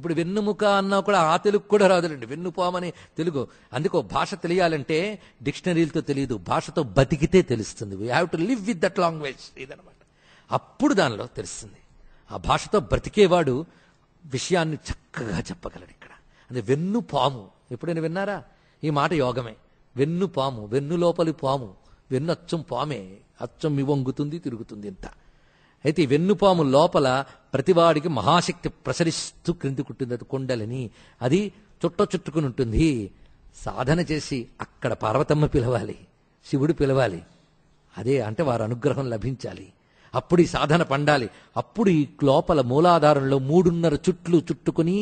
ఇప్పుడు వెన్నుముక అన్నా కూడా ఆ తెలుగు కూడా రాదులండి వెన్నుపామని తెలుగు అందుకో భాష తెలియాలంటే డిక్షనరీలతో తెలియదు భాషతో బతికితే తెలుస్తుంది we have to live with that language ఇదనమాట అప్పుడు దానిలో తెలుస్తుంది ఆ భాషతో బ్రతికేవాడు విషయాన్ని చక్కగా చెప్పగలడు ఇక్కడ అంటే వెన్ను పాము ఎప్పుడైనా విన్నారా ఈ మాట యోగమే వెన్ను పాము వెన్ను లోపలి పాము వెన్ను అచ్చం పామే అచ్చం ఇవొంగుతుంది తిరుగుతుంది ఇంత అయితే వెన్నుపాము లోపల ప్రతివాడికి మహాశక్తి ప్రసరిస్తూ క్రింది కుట్టింది అది కొండలని అది చుట్ట చుట్టుకుని ఉంటుంది సాధన చేసి అక్కడ పార్వతమ్మ పిలవాలి శివుడు పిలవాలి అదే అంటే వారు అనుగ్రహం లభించాలి అప్పుడు ఈ సాధన పండాలి అప్పుడు ఈ లోపల మూలాధారంలో మూడున్నర చుట్లు చుట్టుకుని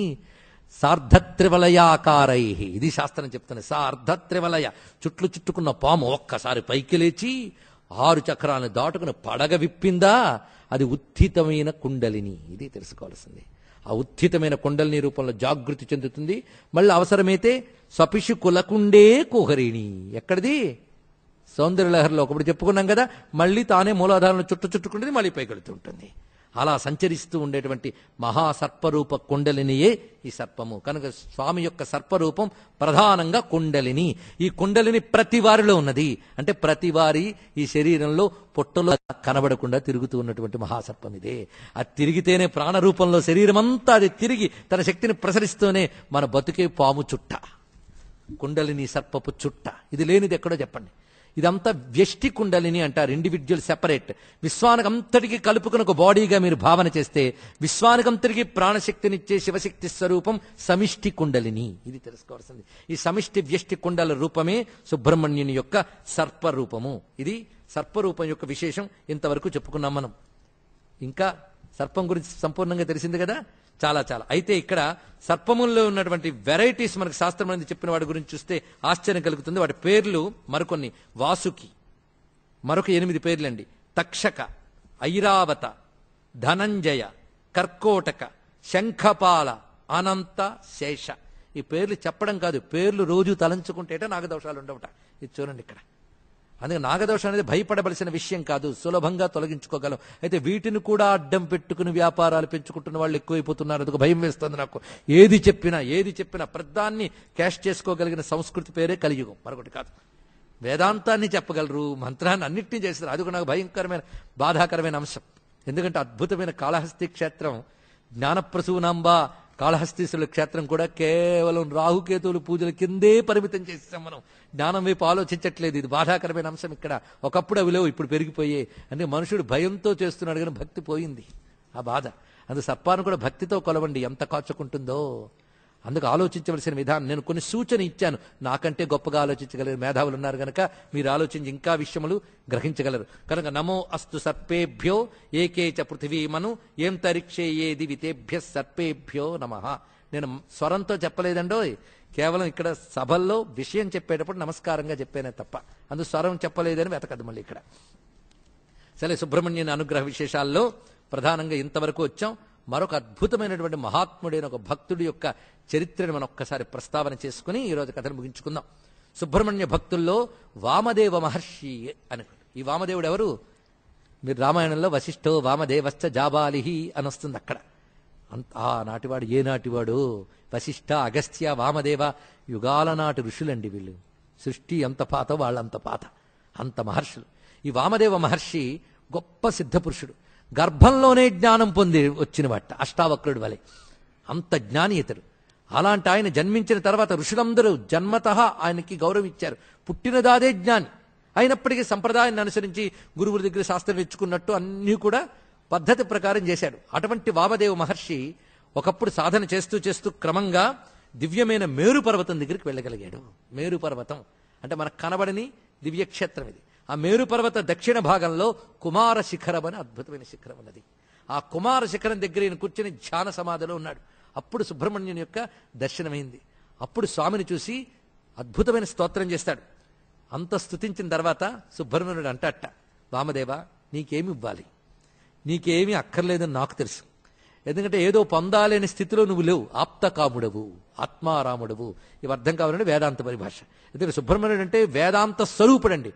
సార్ధత్రివలయాకారై ఇది శాస్త్రం చెప్తుంది సార్ధత్రివలయ చుట్లు చుట్టుకున్న పాము ఒక్కసారి పైకి లేచి ఆరు చక్రాలను దాటుకుని పడగ విప్పిందా అది ఉత్థితమైన కుండలిని ఇది తెలుసుకోవాల్సింది ఆ ఉత్తితమైన కుండలిని రూపంలో జాగృతి చెందుతుంది మళ్ళీ అవసరమైతే సపిషు కులకుండే కుహరిణి ఎక్కడిది సౌందర్యలహరిలో ఒకప్పుడు చెప్పుకున్నాం కదా మళ్ళీ తానే మూలాధారాలను చుట్టు చుట్టుకుంటుంది మళ్ళీ ఉంటుంది అలా సంచరిస్తూ ఉండేటువంటి మహాసర్పరూప కుండలినియే ఈ సర్పము కనుక స్వామి యొక్క సర్పరూపం ప్రధానంగా కుండలిని ఈ కుండలిని ప్రతి వారిలో ఉన్నది అంటే ప్రతి వారి ఈ శరీరంలో పొట్టలో కనబడకుండా తిరుగుతూ ఉన్నటువంటి మహాసర్పం ఇదే అది తిరిగితేనే ప్రాణరూపంలో శరీరం అంతా అది తిరిగి తన శక్తిని ప్రసరిస్తూనే మన బతుకే పాము చుట్ట కుండలిని సర్పపు చుట్ట ఇది లేనిది ఎక్కడో చెప్పండి ఇదంతా వ్యష్టి కుండలిని అంటారు ఇండివిజువల్ సెపరేట్ విశ్వానికంతటికి కలుపుకుని ఒక బాడీగా మీరు భావన చేస్తే విశ్వానికంతటికి ప్రాణశక్తినిచ్చే శివశక్తి స్వరూపం సమిష్టి కుండలిని ఇది తెలుసుకోవాల్సింది ఈ సమిష్టి వ్యష్టి కుండల రూపమే సుబ్రహ్మణ్యుని యొక్క సర్పరూపము ఇది సర్పరూపం యొక్క విశేషం ఇంతవరకు చెప్పుకున్నాం మనం ఇంకా సర్పం గురించి సంపూర్ణంగా తెలిసింది కదా చాలా చాలా అయితే ఇక్కడ సర్పముల్లో ఉన్నటువంటి వెరైటీస్ మనకు శాస్త్రం అనేది చెప్పిన వాడి గురించి చూస్తే ఆశ్చర్యం కలుగుతుంది వాటి పేర్లు మరికొన్ని వాసుకి మరొక ఎనిమిది పేర్లండి తక్షక ఐరావత ధనంజయ కర్కోటక శంఖపాల అనంత శేష ఈ పేర్లు చెప్పడం కాదు పేర్లు రోజు తలంచుకుంటేట నాగదోషాలు ఉండవట ఇది చూడండి ఇక్కడ అందుకే నాగదోషం అనేది భయపడవలసిన విషయం కాదు సులభంగా తొలగించుకోగలం అయితే వీటిని కూడా అడ్డం పెట్టుకుని వ్యాపారాలు పెంచుకుంటున్న వాళ్ళు ఎక్కువైపోతున్నారు అందుకు భయం వేస్తుంది నాకు ఏది చెప్పినా ఏది చెప్పినా ప్రద్దాన్ని క్యాష్ చేసుకోగలిగిన సంస్కృతి పేరే కలియుగం మరొకటి కాదు వేదాంతాన్ని చెప్పగలరు మంత్రాన్ని అన్నింటినీ చేస్తారు అది నాకు భయంకరమైన బాధాకరమైన అంశం ఎందుకంటే అద్భుతమైన కాళహస్తి క్షేత్రం జ్ఞానప్రసూనాంబా కాళహస్తీశ్వరుల క్షేత్రం కూడా కేవలం రాహుకేతువులు పూజల కిందే పరిమితం చేసాం మనం జ్ఞానం వైపు ఆలోచించట్లేదు ఇది బాధాకరమైన అంశం ఇక్కడ ఒకప్పుడు అవి లేవు ఇప్పుడు పెరిగిపోయే అంటే మనుషుడు భయంతో చేస్తున్నాడు కానీ భక్తి పోయింది ఆ బాధ అందు సర్పాను కూడా భక్తితో కొలవండి ఎంత కాచుకుంటుందో అందుకు ఆలోచించవలసిన విధానం నేను కొన్ని సూచన ఇచ్చాను నాకంటే గొప్పగా ఆలోచించగలరు మేధావులు ఉన్నారు కనుక మీరు ఆలోచించి ఇంకా విషయములు గ్రహించగలరు కనుక నమో అస్తు సర్పేభ్యో పృథివీ మను ఏం తరీక్షే ఏది వితేభ్య సర్పేభ్యో నమ నేను స్వరంతో చెప్పలేదండో కేవలం ఇక్కడ సభల్లో విషయం చెప్పేటప్పుడు నమస్కారంగా చెప్పానే తప్ప అందు స్వరం చెప్పలేదని వెతకదు మళ్ళీ ఇక్కడ సరే సుబ్రహ్మణ్యుని అనుగ్రహ విశేషాల్లో ప్రధానంగా ఇంతవరకు వచ్చాం మరొక అద్భుతమైనటువంటి మహాత్ముడైన ఒక భక్తుడి యొక్క చరిత్రను మనం ఒక్కసారి ప్రస్తావన చేసుకుని ఈరోజు కథను ముగించుకుందాం సుబ్రహ్మణ్య భక్తుల్లో వామదేవ మహర్షి అని ఈ వామదేవుడు ఎవరు మీరు రామాయణంలో వశిష్ఠో వామదేవస్థ జాబాలిహి అని వస్తుంది అక్కడ అంత నాటివాడు ఏ నాటివాడు వశిష్ఠ అగస్త్య వామదేవ యుగాల నాటి ఋషులండి వీళ్ళు సృష్టి ఎంత పాత వాళ్ళంత పాత అంత మహర్షులు ఈ వామదేవ మహర్షి గొప్ప సిద్ధ పురుషుడు గర్భంలోనే జ్ఞానం పొంది వచ్చిన వాట అష్టావక్రుడి వలె అంత జ్ఞాని ఇతడు అలాంటి ఆయన జన్మించిన తర్వాత ఋషులందరూ జన్మత ఆయనకి గౌరవించారు పుట్టినదాదే జ్ఞాని అయినప్పటికీ సంప్రదాయాన్ని అనుసరించి గురువుల దగ్గర శాస్త్రం తెచ్చుకున్నట్టు అన్నీ కూడా పద్ధతి ప్రకారం చేశాడు అటువంటి వామదేవ మహర్షి ఒకప్పుడు సాధన చేస్తూ చేస్తూ క్రమంగా దివ్యమైన మేరు పర్వతం దగ్గరికి వెళ్ళగలిగాడు మేరు పర్వతం అంటే మనకు కనబడని దివ్యక్షేత్రం ఇది ఆ మేరుపర్వత దక్షిణ భాగంలో కుమార శిఖరం అని అద్భుతమైన శిఖరం ఉన్నది ఆ కుమార శిఖరం దగ్గర ఈయన కూర్చొని ధ్యాన సమాధిలో ఉన్నాడు అప్పుడు సుబ్రహ్మణ్యుని యొక్క దర్శనమైంది అప్పుడు స్వామిని చూసి అద్భుతమైన స్తోత్రం చేస్తాడు అంత స్థుతించిన తర్వాత సుబ్రహ్మణ్యుడు అంటట వామదేవ నీకేమి ఇవ్వాలి నీకేమీ అక్కర్లేదని నాకు తెలుసు ఎందుకంటే ఏదో పొందాలనే స్థితిలో నువ్వు లేవు ఆప్తకాముడవు ఆత్మారాముడవు ఇవి అర్థం కావాలంటే వేదాంత పరిభాష ఎందుకంటే సుబ్రహ్మణ్యుడు అంటే వేదాంత స్వరూపుడండి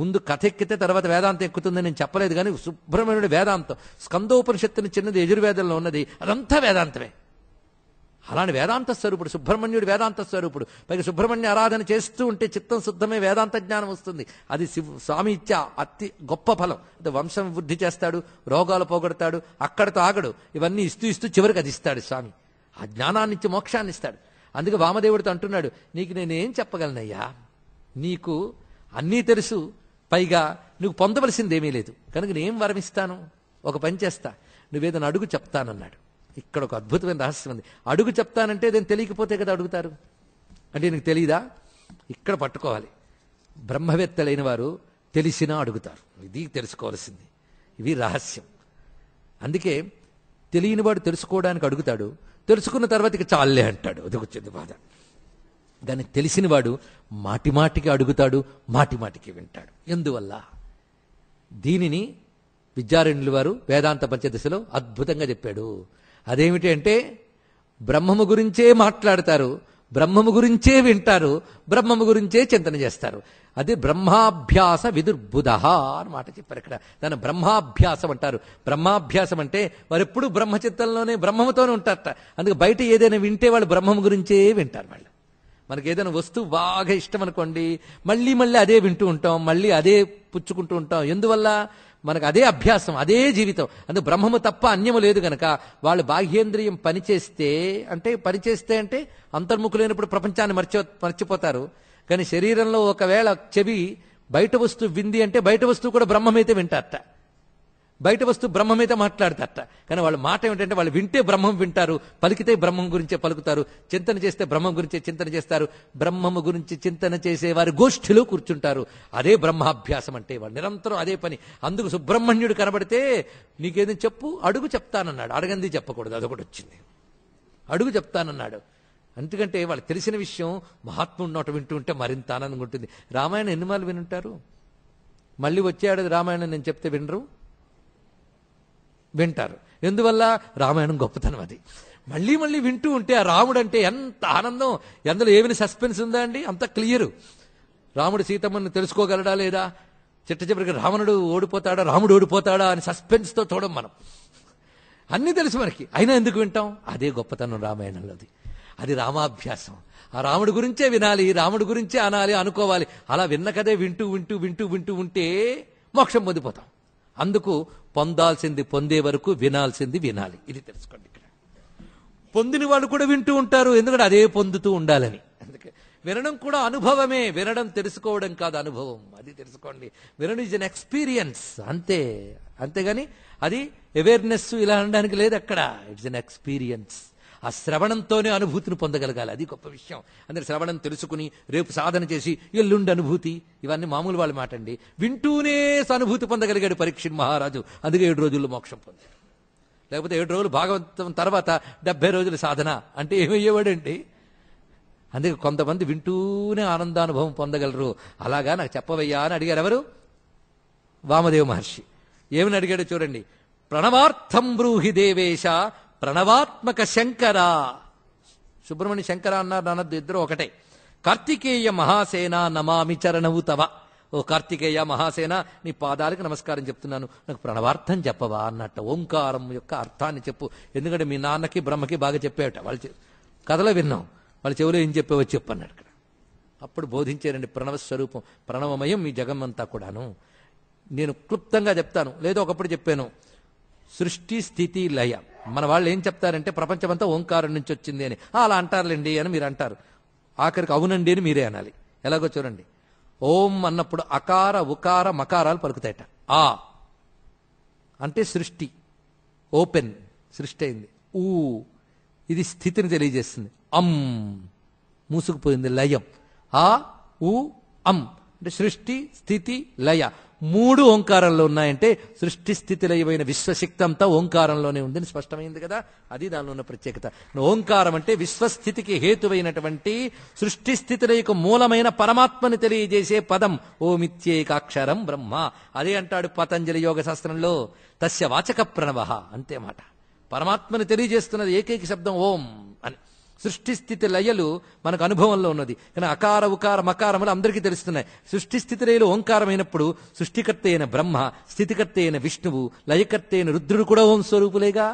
ముందు కథ ఎక్కితే తర్వాత వేదాంతం ఎక్కుతుందని నేను చెప్పలేదు కానీ శుభ్రమైన వేదాంతం స్కందోపనిషత్తుని చిన్నది యజుర్వేదంలో ఉన్నది అదంతా వేదాంతమే అలాంటి వేదాంత స్వరూపుడు సుబ్రహ్మణ్యుడు వేదాంత స్వరూపుడు పైగా సుబ్రహ్మణ్య ఆరాధన చేస్తూ ఉంటే చిత్తం శుద్ధమే వేదాంత జ్ఞానం వస్తుంది అది స్వామి ఇచ్చే అతి గొప్ప ఫలం అంటే వంశం వృద్ధి చేస్తాడు రోగాలు పోగొడతాడు అక్కడతో ఆగడు ఇవన్నీ ఇస్తూ ఇస్తూ చివరికి అది ఇస్తాడు స్వామి ఆ జ్ఞానాన్నిచ్చి మోక్షాన్ని ఇస్తాడు అందుకే వామదేవుడితో అంటున్నాడు నీకు నేనేం చెప్పగలనయ్యా నీకు అన్నీ తెలుసు పైగా నువ్వు పొందవలసిందేమీ లేదు కనుక నేను వరమిస్తాను ఒక పని చేస్తా నువ్వేదైనా అడుగు చెప్తానన్నాడు ఇక్కడ ఒక అద్భుతమైన రహస్యం ఉంది అడుగు చెప్తానంటే నేను తెలియకపోతే కదా అడుగుతారు అంటే నీకు తెలియదా ఇక్కడ పట్టుకోవాలి బ్రహ్మవేత్తలైన వారు తెలిసినా అడుగుతారు ఇది తెలుసుకోవాల్సింది ఇవి రహస్యం అందుకే తెలియనివాడు తెలుసుకోవడానికి అడుగుతాడు తెలుసుకున్న తర్వాత ఇక చాలే అంటాడు అది వచ్చింది బాధ దాన్ని తెలిసినవాడు మాటిమాటికి అడుగుతాడు మాటిమాటికి వింటాడు ఎందువల్ల దీనిని విద్యారణ్యుల వారు వేదాంత పంచదశలో అద్భుతంగా చెప్పాడు అదేమిటి అంటే బ్రహ్మము గురించే మాట్లాడతారు బ్రహ్మము గురించే వింటారు బ్రహ్మము గురించే చింతన చేస్తారు అదే బ్రహ్మాభ్యాస విదుర్బుధ అని మాట చెప్పారు ఇక్కడ దాని బ్రహ్మాభ్యాసం అంటారు బ్రహ్మాభ్యాసం అంటే వారు ఎప్పుడు బ్రహ్మచిత్తంలోనే బ్రహ్మముతోనే ఉంటారట అందుకే బయట ఏదైనా వింటే వాళ్ళు బ్రహ్మము గురించే వింటారు వాళ్ళు మనకి ఏదైనా వస్తువు బాగా ఇష్టం అనుకోండి మళ్ళీ మళ్ళీ అదే వింటూ ఉంటాం మళ్ళీ అదే పుచ్చుకుంటూ ఉంటాం ఎందువల్ల మనకు అదే అభ్యాసం అదే జీవితం అందు బ్రహ్మము తప్ప అన్యము లేదు గనక వాళ్ళు బాహ్యేంద్రియం పనిచేస్తే అంటే పనిచేస్తే అంటే అంతర్ముఖులైనప్పుడు ప్రపంచాన్ని మర్చి మర్చిపోతారు కానీ శరీరంలో ఒకవేళ చెవి బయట వస్తువు వింది అంటే బయట వస్తువు కూడా బ్రహ్మమైతే వింటారట బయట వస్తూ బ్రహ్మం మీద మాట్లాడతారట కానీ వాళ్ళ మాట ఏమిటంటే వాళ్ళు వింటే బ్రహ్మం వింటారు పలికితే బ్రహ్మం గురించే పలుకుతారు చింతన చేస్తే బ్రహ్మం గురించే చింతన చేస్తారు బ్రహ్మము గురించి చింతన చేసే వారి గోష్ఠిలో కూర్చుంటారు అదే బ్రహ్మాభ్యాసం అంటే వాళ్ళు నిరంతరం అదే పని అందుకు సుబ్రహ్మణ్యుడు కనబడితే నీకేదో చెప్పు అడుగు చెప్తానన్నాడు అడగంది చెప్పకూడదు అదొకటి వచ్చింది అడుగు చెప్తానన్నాడు ఎందుకంటే వాళ్ళు తెలిసిన విషయం మహాత్ముడు నోట వింటూ ఉంటే మరింత ఆనందంగా ఉంటుంది రామాయణం ఎన్ని వినుంటారు మళ్ళీ వచ్చాడు రామాయణం నేను చెప్తే వినరు వింటారు ఎందువల్ల రామాయణం గొప్పతనం అది మళ్ళీ మళ్ళీ వింటూ ఉంటే ఆ రాముడు అంటే ఎంత ఆనందం ఎందులో ఏమైనా సస్పెన్స్ ఉందా అండి అంత క్లియరు రాముడు సీతమ్మని తెలుసుకోగలడా లేదా చిట్ట చివరికి రావణుడు ఓడిపోతాడా రాముడు ఓడిపోతాడా అని సస్పెన్స్తో చూడం మనం అన్నీ తెలుసు మనకి అయినా ఎందుకు వింటాం అదే గొప్పతనం రామాయణంలోది అది రామాభ్యాసం ఆ రాముడి గురించే వినాలి రాముడి గురించే అనాలి అనుకోవాలి అలా విన్న కదే వింటూ వింటూ వింటూ వింటూ ఉంటే మోక్షం పొందిపోతాం అందుకు పొందాల్సింది పొందే వరకు వినాల్సింది వినాలి ఇది తెలుసుకోండి ఇక్కడ పొందిన వాళ్ళు కూడా వింటూ ఉంటారు ఎందుకంటే అదే పొందుతూ ఉండాలని అందుకే వినడం కూడా అనుభవమే వినడం తెలుసుకోవడం కాదు అనుభవం అది తెలుసుకోండి వినడం ఇస్ అన్ ఎక్స్పీరియన్స్ అంతే అంతేగాని అది అవేర్నెస్ ఇలా అనడానికి లేదు అక్కడ ఇట్స్ అన్ ఎక్స్పీరియన్స్ ఆ శ్రవణంతోనే అనుభూతిని పొందగలగాలి అది గొప్ప విషయం అందరు శ్రవణం తెలుసుకుని రేపు సాధన చేసి ఎల్లుండి అనుభూతి ఇవన్నీ మామూలు వాళ్ళు అండి వింటూనే అనుభూతి పొందగలిగాడు పరీక్షణ్ మహారాజు అందుకే ఏడు రోజుల్లో మోక్షం పొందాడు లేకపోతే ఏడు రోజులు భాగవతం తర్వాత డెబ్బై రోజులు సాధన అంటే ఏమయ్యేవాడండి అందుకే కొంతమంది వింటూనే ఆనందానుభవం పొందగలరు అలాగా నాకు చెప్పవయ్యా అని అడిగారు ఎవరు వామదేవ మహర్షి ఏమని అడిగాడో చూడండి ప్రణవార్థం బ్రూహి దేవేశ ప్రణవాత్మక శంకర సుబ్రహ్మణ్య శంకర అన్నారు నన్నద్దు ఇద్దరు ఒకటే కార్తికేయ మహాసేన నమామి చరణవు తవ ఓ కార్తికేయ మహాసేన నీ పాదాలకు నమస్కారం చెప్తున్నాను నాకు ప్రణవార్థం చెప్పవా అన్నట్ట ఓంకారం యొక్క అర్థాన్ని చెప్పు ఎందుకంటే మీ నాన్నకి బ్రహ్మకి బాగా చెప్పేట వాళ్ళు కథలో విన్నాం వాళ్ళ చెవిలో ఏం చెప్పేవో చెప్పు అన్నాడు ఇక్కడ అప్పుడు బోధించారండి ప్రణవ స్వరూపం ప్రణవమయం మీ జగమంతా కూడాను నేను క్లుప్తంగా చెప్తాను లేదో ఒకప్పుడు చెప్పాను సృష్టి స్థితి లయ మన వాళ్ళు ఏం చెప్తారంటే ప్రపంచమంతా ఓంకారం నుంచి వచ్చింది అని అలా అంటారులేండి అని మీరు అంటారు ఆఖరికి అవునండి అని మీరే అనాలి ఎలాగో చూడండి ఓం అన్నప్పుడు అకార ఉకార మకారాలు పలుకుతాయట ఆ అంటే సృష్టి ఓపెన్ సృష్టి అయింది ఊ ఇది స్థితిని తెలియజేస్తుంది అం మూసుకుపోయింది లయం ఆ ఊ అం అంటే సృష్టి స్థితి లయ మూడు ఓంకారంలో ఉన్నాయంటే సృష్టి స్థితిలయమైన విశ్వశక్తి అంతా ఓంకారంలోనే ఉందని స్పష్టమైంది కదా అది దానిలో ఉన్న ప్రత్యేకత ఓంకారం అంటే విశ్వస్థితికి హేతువైనటువంటి సృష్టి స్థితిలయకు మూలమైన పరమాత్మని తెలియజేసే పదం ఓమిత్యేకాక్షరం బ్రహ్మ అదే అంటాడు పతంజలి యోగ శాస్త్రంలో తస్య వాచక ప్రణవ అంతే మాట పరమాత్మని తెలియజేస్తున్నది ఏకైక శబ్దం ఓం అని సృష్టి స్థితి లయలు మనకు అనుభవంలో ఉన్నది కానీ అకార ఉకార మకారములు అందరికీ తెలుస్తున్నాయి సృష్టి స్థితి లయలు ఓంకారమైనప్పుడు సృష్టికర్త అయిన బ్రహ్మ స్థితికర్త అయిన విష్ణువు లయకర్త అయిన రుద్రుడు కూడా ఓం స్వరూపులేగా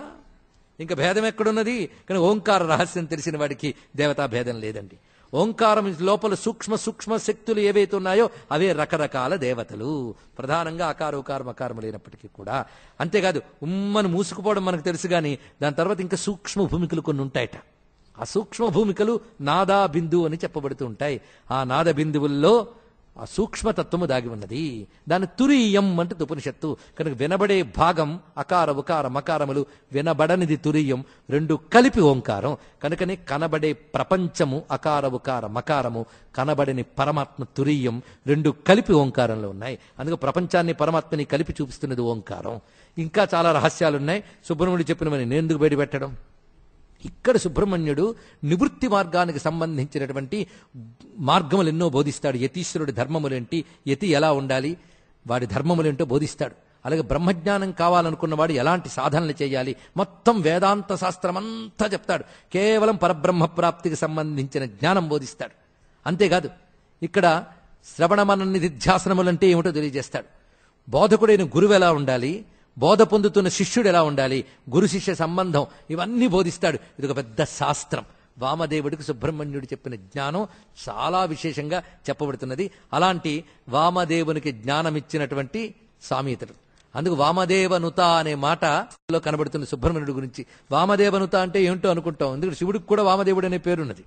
ఇంకా భేదం ఎక్కడున్నది కానీ ఓంకార రహస్యం తెలిసిన వాడికి దేవతా భేదం లేదండి ఓంకారం లోపల సూక్ష్మ సూక్ష్మ శక్తులు ఏవైతే ఉన్నాయో అవే రకరకాల దేవతలు ప్రధానంగా అకారోకారం అకారం లేనప్పటికీ కూడా అంతేకాదు ఉమ్మను మూసుకుపోవడం మనకు తెలుసు కానీ దాని తర్వాత ఇంకా సూక్ష్మ భూమికలు కొన్ని ఉంటాయట ఆ సూక్ష్మ భూమికలు నాదా బిందు అని చెప్పబడుతూ ఉంటాయి ఆ నాద బిందువుల్లో ఆ సూక్ష్మతత్వము దాగి ఉన్నది దాని తురీయం అంటే ఉపనిషత్తు కనుక వినబడే భాగం అకార ఉకార మకారములు వినబడనిది తురీయం రెండు కలిపి ఓంకారం కనుకనే కనబడే ప్రపంచము అకార ఉకార మకారము కనబడని పరమాత్మ తురీయం రెండు కలిపి ఓంకారంలో ఉన్నాయి అందుకే ప్రపంచాన్ని పరమాత్మని కలిపి చూపిస్తున్నది ఓంకారం ఇంకా చాలా రహస్యాలున్నాయి సుబ్రహ్మణ్యుడు చెప్పిన నేను ఎందుకు బయటపెట్టడం ఇక్కడ సుబ్రహ్మణ్యుడు నివృత్తి మార్గానికి సంబంధించినటువంటి మార్గములు ఎన్నో బోధిస్తాడు యతీశ్వరుడి ధర్మములేంటి యతి ఎలా ఉండాలి వాడి ధర్మములేంటో బోధిస్తాడు అలాగే బ్రహ్మజ్ఞానం కావాలనుకున్నవాడు ఎలాంటి సాధనలు చేయాలి మొత్తం వేదాంత శాస్త్రం అంతా చెప్తాడు కేవలం పరబ్రహ్మ ప్రాప్తికి సంబంధించిన జ్ఞానం బోధిస్తాడు అంతేకాదు ఇక్కడ శ్రవణమన నిధిధ్యాసనములంటే ఏమిటో తెలియజేస్తాడు బోధకుడైన గురువు ఎలా ఉండాలి బోధ పొందుతున్న శిష్యుడు ఎలా ఉండాలి గురు శిష్య సంబంధం ఇవన్నీ బోధిస్తాడు ఇది ఒక పెద్ద శాస్త్రం వామదేవుడికి సుబ్రహ్మణ్యుడు చెప్పిన జ్ఞానం చాలా విశేషంగా చెప్పబడుతున్నది అలాంటి వామదేవునికి జ్ఞానమిచ్చినటువంటి సామీతలు అందుకు వామదేవనుత అనే మాట కనబడుతున్న సుబ్రహ్మణ్యుడు గురించి వామదేవనుత అంటే ఏమిటో అనుకుంటాం ఎందుకంటే శివుడికి కూడా వామదేవుడు అనే పేరున్నది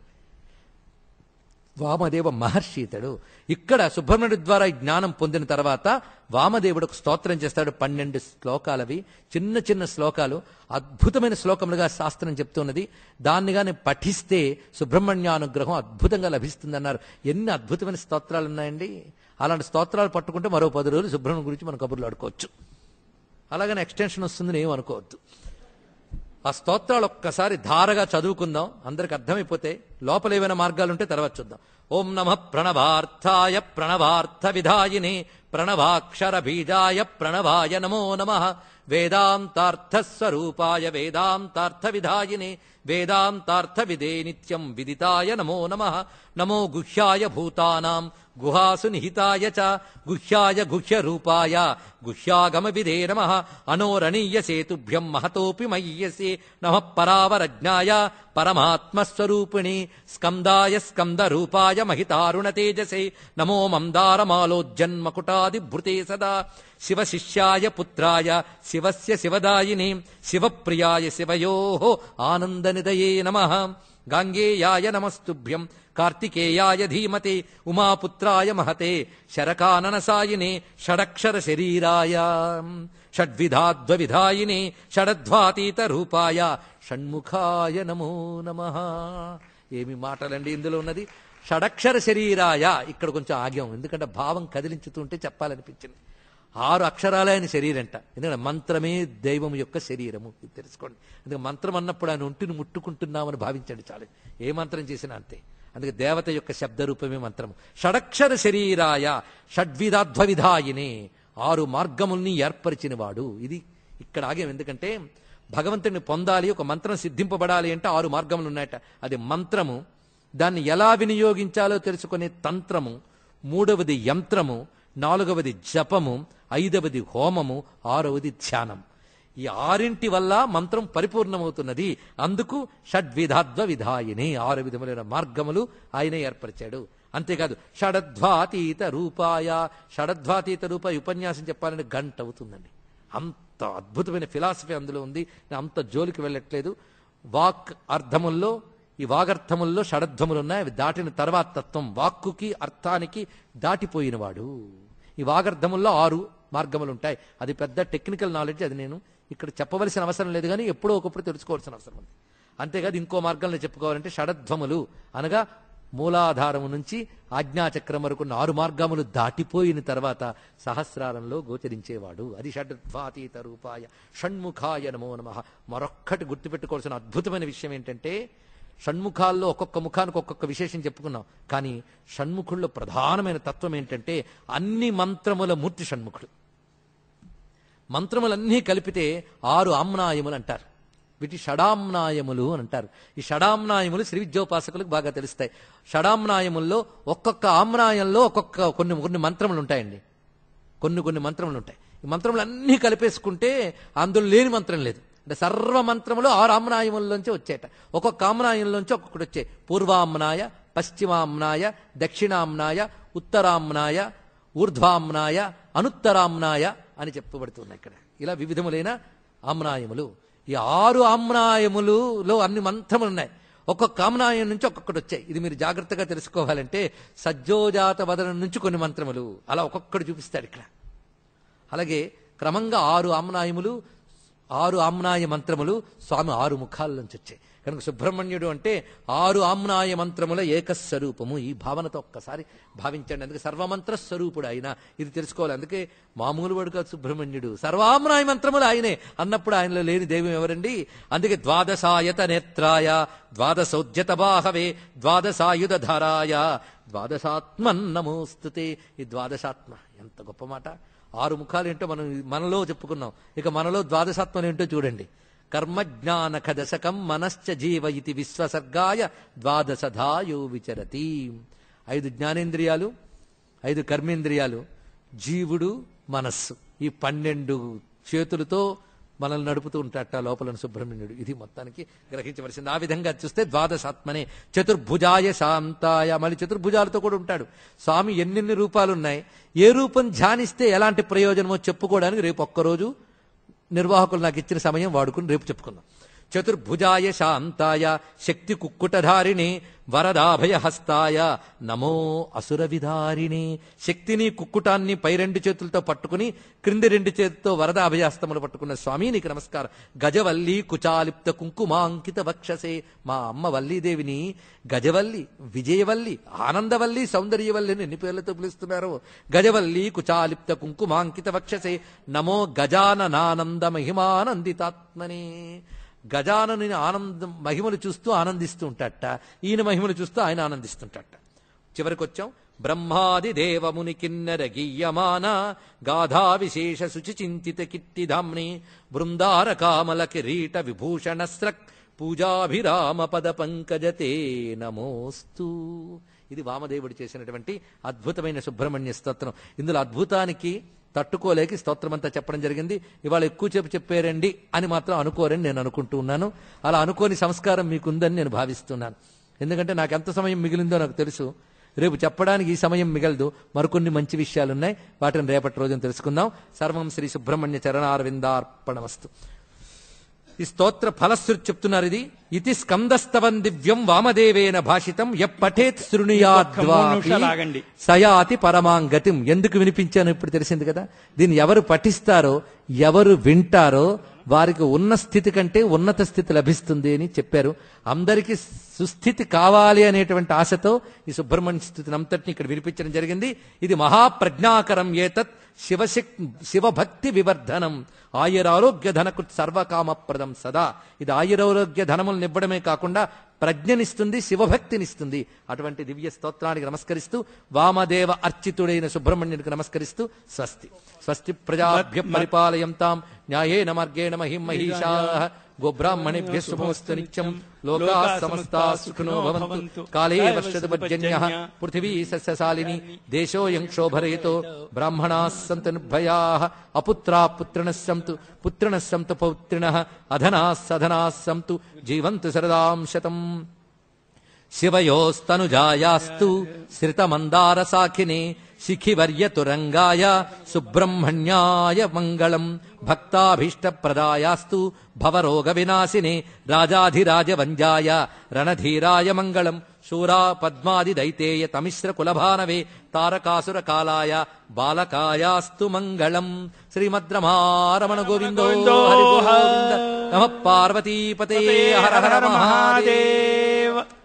వామదేవ మహర్షి ఇతడు ఇక్కడ సుబ్రహ్మణ్యుడి ద్వారా జ్ఞానం పొందిన తర్వాత వామదేవుడు స్తోత్రం చేస్తాడు పన్నెండు శ్లోకాలవి చిన్న చిన్న శ్లోకాలు అద్భుతమైన శ్లోకములుగా శాస్త్రం చెప్తున్నది దాన్ని కానీ పఠిస్తే సుబ్రహ్మణ్యానుగ్రహం అద్భుతంగా లభిస్తుందన్నారు ఎన్ని అద్భుతమైన స్తోత్రాలు ఉన్నాయండి అలాంటి స్తోత్రాలు పట్టుకుంటే మరో పది రోజులు సుబ్రహ్మణ్యం గురించి మనం కబుర్లు ఆడుకోవచ్చు అలాగని ఎక్స్టెన్షన్ వస్తుందని ఏమనుకోవద్దు ఆ స్తోత్రాలు ఒక్కసారి ధారగా చదువుకుందాం అందరికి అర్థమైపోతే లోపల ఏమైనా మార్గాలుంటే తర్వాత చూద్దాం ఓం నమ ప్రణవార్థాయ ప్రణవార్థ విధాయిని ప్రణవాక్షర బీజాయ ప్రణవాయ నమో నమ స్వరూపాయ వేదాంతార్థ విధాయిని వేదాంతార్థ విదే నిత్యం విదితాయ నమో నమ నమో గుహ్యాయ భూతానాం गुहासु निहिताय च गुह्याय गुह्यरूपाय गुह्यागमभिधे नमः अनोरणीयसेतुभ्यम् महतोऽपि मय्यसे नमः परावरज्ञाय परमात्मस्वरूपिणि स्कन्दाय स्कन्दरूपाय महितारुणतेजसे नमो मन्दारमालोजन्मकुटादिभृते सदा शिवशिष्याय पुत्राय शिवस्य शिवदायिनि शिवप्रियाय शिवयोः आनन्दनिदये नमः గాంగేయాయ నమస్తుభ్యం కార్తికేయాయ ధీమతే ఉమాపుత్రాయ మహతే శరకాననసాయినే షడక్షర శరీరాయ షడ్విధాద్వవిధాయినే షడద్వాతీత రూపాయ షణ్ముఖాయ నమో నమ ఏమి మాటలండి ఇందులో ఉన్నది షడక్షర శరీరాయ ఇక్కడ కొంచెం ఆగ్యం ఎందుకంటే భావం కదిలించుతుంటే చెప్పాలనిపించింది ఆరు అక్షరాలే ఆయన శరీరంట ఎందుకంటే మంత్రమే దైవం యొక్క శరీరము తెలుసుకోండి అందుకే మంత్రం అన్నప్పుడు ఆయన ఒంటిని ముట్టుకుంటున్నామని భావించండి చాలు ఏ మంత్రం చేసినా అంతే అందుకే దేవత యొక్క శబ్దరూపమే మంత్రము షడక్షర శరీరాయ షడ్విధాధ్వ ఆరు మార్గముల్ని ఏర్పరిచినవాడు ఇది ఇక్కడ ఆగేం ఎందుకంటే భగవంతుడిని పొందాలి ఒక మంత్రం సిద్ధింపబడాలి అంటే ఆరు మార్గములు ఉన్నాయట అది మంత్రము దాన్ని ఎలా వినియోగించాలో తెలుసుకునే తంత్రము మూడవది యంత్రము నాలుగవది జపము ఐదవది హోమము ఆరవది ధ్యానం ఈ ఆరింటి వల్ల మంత్రం పరిపూర్ణమవుతున్నది అందుకు షడ్విధాద్వ విధాయిని ఆరు విధములైన మార్గములు ఆయనే ఏర్పరిచాడు అంతేకాదు షడద్వాతీత రూపాయ షడద్వాతీత రూపాయి ఉపన్యాసం చెప్పాలని గంట అవుతుందండి అంత అద్భుతమైన ఫిలాసఫీ అందులో ఉంది అంత జోలికి వెళ్ళట్లేదు వాక్ అర్థముల్లో ఈ వాగర్థముల్లో షడధ్వములు ఉన్నాయి అవి దాటిన తర్వాత తత్వం వాక్కుకి అర్థానికి దాటిపోయినవాడు ఈ వాగర్థముల్లో ఆరు మార్గములు ఉంటాయి అది పెద్ద టెక్నికల్ నాలెడ్జ్ అది నేను ఇక్కడ చెప్పవలసిన అవసరం లేదు కానీ ఎప్పుడో ఒకప్పుడు తెలుసుకోవాల్సిన అవసరం ఉంది అంతేకాదు ఇంకో మార్గంలో చెప్పుకోవాలంటే షడధ్వములు అనగా మూలాధారము నుంచి ఆజ్ఞాచక్రం వరకు ఆరు మార్గములు దాటిపోయిన తర్వాత సహస్రారంలో గోచరించేవాడు అది షడ్వాతీత రూపాయ షణ్ముఖాయ నమో నమ మరొక్కటి గుర్తుపెట్టుకోవాల్సిన అద్భుతమైన విషయం ఏంటంటే షణ్ముఖాల్లో ఒక్కొక్క ముఖానికి ఒక్కొక్క విశేషం చెప్పుకున్నాం కానీ షణ్ముఖుల్లో ప్రధానమైన తత్వం ఏంటంటే అన్ని మంత్రముల మూర్తి షణ్ముఖుడు మంత్రములన్నీ కలిపితే ఆరు ఆమ్నాయములు అంటారు వీటి షడామ్నాయములు అని అంటారు ఈ షడామ్నాయములు శ్రీ విద్యోపాసకులకు బాగా తెలుస్తాయి షడామ్నాయముల్లో ఒక్కొక్క ఆమ్నాయంలో ఒక్కొక్క కొన్ని కొన్ని మంత్రములు ఉంటాయండి కొన్ని కొన్ని మంత్రములు ఉంటాయి ఈ మంత్రములు అన్నీ కలిపేసుకుంటే అందులో లేని మంత్రం లేదు అంటే సర్వ మంత్రములు ఆరు ఆమ్నాయముల్లోంచి వచ్చాయట ఒక్కొక్క ఆమ్నాయంలోంచి ఒక్కొక్కటి వచ్చాయి పూర్వామ్నాయ పశ్చిమామ్నాయ దక్షిణామ్నాయ ఉత్తరామ్నాయ ఊర్ధ్వామ్నాయ అనుత్తరామ్నాయ అని చెప్పబడుతున్నాయి ఇక్కడ ఇలా వివిధములైన ఆమ్నాయములు ఈ ఆరు ఆమ్నాయములులో అన్ని మంత్రములు ఉన్నాయి ఒక్కొక్క ఆమ్నాయం నుంచి ఒక్కొక్కటి వచ్చాయి ఇది మీరు జాగ్రత్తగా తెలుసుకోవాలంటే సజ్జోజాత వదన నుంచి కొన్ని మంత్రములు అలా ఒక్కొక్కటి చూపిస్తాడు ఇక్కడ అలాగే క్రమంగా ఆరు ఆమ్నాయములు ఆరు ఆమ్నాయ మంత్రములు స్వామి ఆరు ముఖాల నుంచి వచ్చాయి కనుక సుబ్రహ్మణ్యుడు అంటే ఆరు ఆమ్నాయ మంత్రముల ఏకస్వరూపము ఈ భావనతో ఒక్కసారి భావించండి అందుకే సర్వమంత్ర స్వరూపుడు ఆయన ఇది తెలుసుకోవాలి అందుకే మామూలు వాడు కాదు సుబ్రహ్మణ్యుడు సర్వామ్నాయ మంత్రములు ఆయనే అన్నప్పుడు ఆయనలో లేని దైవం ఎవరండి అందుకే ద్వాదశాయత నేత్రాయ ద్వాదశోద్యత బాహవే ధారాయ ద్వాదశాత్మన్ నమోస్తుతే ఈ ద్వాదశాత్మ ఎంత గొప్ప మాట ఆరు ముఖాలు ఏంటో మనం మనలో చెప్పుకున్నాం ఇక మనలో ద్వాదశాత్మలు ఏంటో చూడండి కర్మజ్ఞానక కదశకం మనశ్చ జీవ ఇది విశ్వసర్గాయ ద్వాదశధాయో విచరతి ఐదు జ్ఞానేంద్రియాలు ఐదు కర్మేంద్రియాలు జీవుడు మనస్సు ఈ పన్నెండు చేతులతో మనల్ని నడుపుతూ ఉంటాట లోపల సుబ్రహ్మణ్యుడు ఇది మొత్తానికి గ్రహించవలసింది ఆ విధంగా చూస్తే ద్వాదశాత్మనే చతుర్భుజాయ శాంతాయ మళ్ళీ చతుర్భుజాలతో కూడా ఉంటాడు స్వామి ఎన్నెన్ని రూపాలున్నాయి ఏ రూపం ధ్యానిస్తే ఎలాంటి ప్రయోజనమో చెప్పుకోవడానికి రేపు ఒక్కరోజు నిర్వాహకులు నాకు ఇచ్చిన సమయం వాడుకుని రేపు చెప్పుకుందాం చతుర్భుజాయ శాంతాయ శక్తి కుక్కుటధారిణి వరదాభయహస్తాయ నమో అసురవిధారిణి శక్తిని కుక్కుటాన్ని పై రెండు చేతులతో పట్టుకుని క్రింది రెండు చేతితో వరద అభయాస్తములు పట్టుకున్న స్వామి నీకు నమస్కారం గజవల్లి కుచాలిప్త కుంకుమాంకిత వక్షసే మా అమ్మ వల్లీదేవిని గజవల్లి విజయవల్లి ఆనందవల్లి సౌందర్యవల్లిని ఎన్ని పేర్లతో పిలుస్తున్నారు గజవల్లి కుచాలిప్త కుంకుమాంకిత వక్షసే నమో గజాననానంద మహిమానందితాత్మనే గజానని ఆనందం మహిమలు చూస్తూ ఆనందిస్తూ ఉంటాట ఈయన మహిమలు చూస్తూ ఆయన ఆనందిస్తుంటాట చివరికి వచ్చాం బ్రహ్మాది దేవముని కిన్నర గీయమాన గాధా విశేష శుచి చింతిత కిట్టిధామ్ని బృందార కామల కిరీట విభూషణ స్రక్ పూజాభిరామ పద పంకజతే నమోస్తూ ఇది వామదేవుడు చేసినటువంటి అద్భుతమైన సుబ్రహ్మణ్య స్తోత్రం ఇందులో అద్భుతానికి తట్టుకోలేక స్తోత్రమంతా చెప్పడం జరిగింది ఇవాళ ఎక్కువ చెప్పు చెప్పారండి అని మాత్రం అనుకోరని నేను అనుకుంటూ ఉన్నాను అలా అనుకోని సంస్కారం మీకుందని నేను భావిస్తున్నాను ఎందుకంటే నాకు ఎంత సమయం మిగిలిందో నాకు తెలుసు రేపు చెప్పడానికి ఈ సమయం మిగలదు మరికొన్ని మంచి విషయాలున్నాయి వాటిని రేపటి రోజున తెలుసుకుందాం సర్వం శ్రీ సుబ్రహ్మణ్య చరణారవిందార్పణమస్తు ఈ స్తోత్ర ఫలశ్రుతి చెప్తున్నారు ఇది ఇది స్కందస్తవం దివ్యం వామదేవేన భాషితం ఎప్పటేత్ శృణుయాగండి సయాతి పరమాంగతిం ఎందుకు వినిపించాను ఇప్పుడు తెలిసింది కదా దీన్ని ఎవరు పఠిస్తారో ఎవరు వింటారో వారికి ఉన్న స్థితి కంటే ఉన్నత స్థితి లభిస్తుంది అని చెప్పారు అందరికీ సుస్థితి కావాలి అనేటువంటి ఆశతో ఈ సుబ్రహ్మణ్య స్థితిని అంతటిని ఇక్కడ వినిపించడం జరిగింది ఇది మహాప్రజ్ఞాకరం ఏతత్ శివశక్ శివభక్తి వివర్ధనం ఆయురారోగ్య ధనకు సర్వకామప్రదం సదా ఇది ఆయురారోగ్య ధనములు నివ్వడమే కాకుండా ప్రజ్ఞనిస్తుంది శివభక్తినిస్తుంది అటువంటి దివ్య స్తోత్రానికి నమస్కరిస్తూ వామదేవ అర్చితుడైన సుబ్రహ్మణ్యుడికి నమస్కరిస్తూ స్వస్తి స్వస్తి ప్రజాభ్య పరిపాలయంతాం న్యాయేణ మార్గేణ మహిం మహిషా गोब्राह्मणेभ्यः नित्यम् लोकाः समस्ताः सुख्नो भवन्तु काले पर्जन्यः पृथिवी सस्यशालिनी देशोऽयङ्क्षोभरयितो ब्राह्मणाः सन्तु निर्भयाः अपुत्रा पुत्रिणः सन्तु पुत्रिणः सन्तु पौत्रिणः अधनाः सधनाः सन्तु जीवन्तु सरदां शतम् शिवयोस्तनुजायास्तु श्रितमन्दारसाखिनि శిఖివర్యతురంగాయ సుబ్రహ్మణ్యాయ మంగళం భక్తాభీష్ట భక్తాభీష్టప్రదాయాస్తు భవరోగ వినాశిని రాజాధిరాజ వంజాయ రణధీరాయ మంగళం శూరా పద్మాది దైతేయ తమిశ్ర కులభానవే తారకాసుర కాలాయ బాలకాయాస్తు మంగళం శ్రీమద్రమారమణ గోవిందో నమ పార్వతీపతే హర హర మహాదేవ